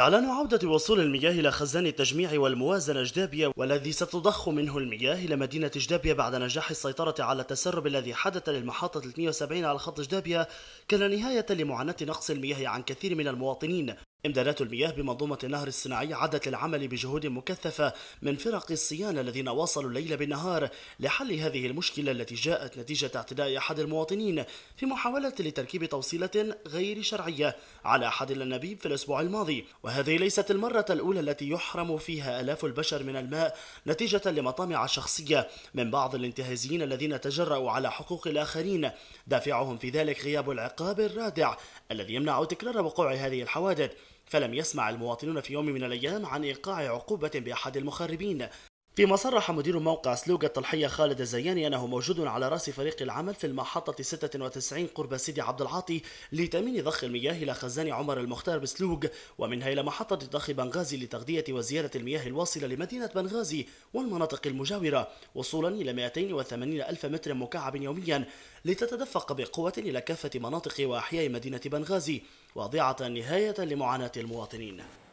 أعلن عودة وصول المياه إلى خزان التجميع والموازنة جدابية والذي ستضخ منه المياه إلى مدينة جدابية بعد نجاح السيطرة على التسرب الذي حدث للمحطة 370 على خط جدابية كان نهاية لمعاناة نقص المياه عن كثير من المواطنين إمدادات المياه بمنظومة النهر الصناعي عادت للعمل بجهود مكثفة من فرق الصيانة الذين واصلوا الليل بالنهار لحل هذه المشكلة التي جاءت نتيجة اعتداء أحد المواطنين في محاولة لتركيب توصيلة غير شرعية على أحد الأنابيب في الأسبوع الماضي وهذه ليست المرة الأولى التي يحرم فيها آلاف البشر من الماء نتيجة لمطامع شخصية من بعض الانتهازيين الذين تجرأوا على حقوق الآخرين دافعهم في ذلك غياب العقاب الرادع الذي يمنع تكرار وقوع هذه الحوادث فلم يسمع المواطنون في يوم من الأيام عن إيقاع عقوبة بأحد المخربين فيما صرح مدير موقع سلوق الطلحية خالد الزياني أنه موجود على رأس فريق العمل في المحطة 96 قرب سيدي عبد العاطي لتأمين ضخ المياه إلى خزان عمر المختار بسلوج ومنها إلى محطة ضخ بنغازي لتغذية وزيادة المياه الواصلة لمدينة بنغازي والمناطق المجاورة وصولا إلى 280 ألف متر مكعب يوميا لتتدفق بقوة إلى كافة مناطق وأحياء مدينة بنغازي واضعة نهاية لمعاناة المواطنين